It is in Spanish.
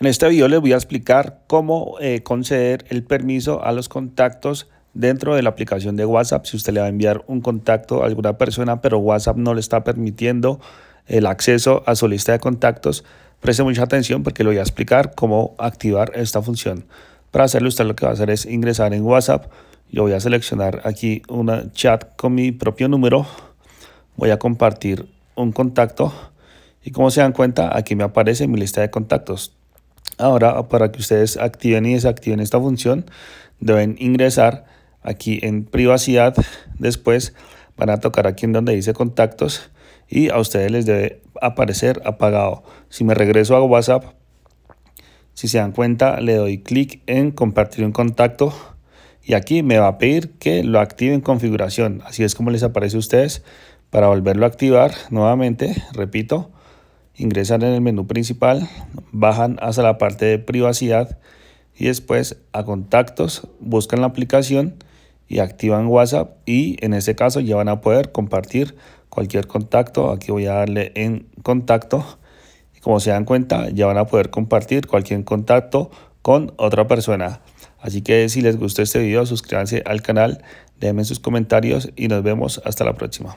En este video les voy a explicar cómo eh, conceder el permiso a los contactos dentro de la aplicación de WhatsApp. Si usted le va a enviar un contacto a alguna persona, pero WhatsApp no le está permitiendo el acceso a su lista de contactos, preste mucha atención porque le voy a explicar cómo activar esta función. Para hacerlo, usted lo que va a hacer es ingresar en WhatsApp. Yo voy a seleccionar aquí un chat con mi propio número. Voy a compartir un contacto. Y como se dan cuenta, aquí me aparece mi lista de contactos. Ahora, para que ustedes activen y desactiven esta función, deben ingresar aquí en privacidad, después van a tocar aquí en donde dice contactos y a ustedes les debe aparecer apagado. Si me regreso a WhatsApp, si se dan cuenta, le doy clic en compartir un contacto y aquí me va a pedir que lo active en configuración. Así es como les aparece a ustedes. Para volverlo a activar nuevamente, repito, ingresan en el menú principal, bajan hasta la parte de privacidad y después a contactos, buscan la aplicación y activan WhatsApp y en este caso ya van a poder compartir cualquier contacto. Aquí voy a darle en contacto. Y como se dan cuenta, ya van a poder compartir cualquier contacto con otra persona. Así que si les gustó este video, suscríbanse al canal, déjenme sus comentarios y nos vemos hasta la próxima.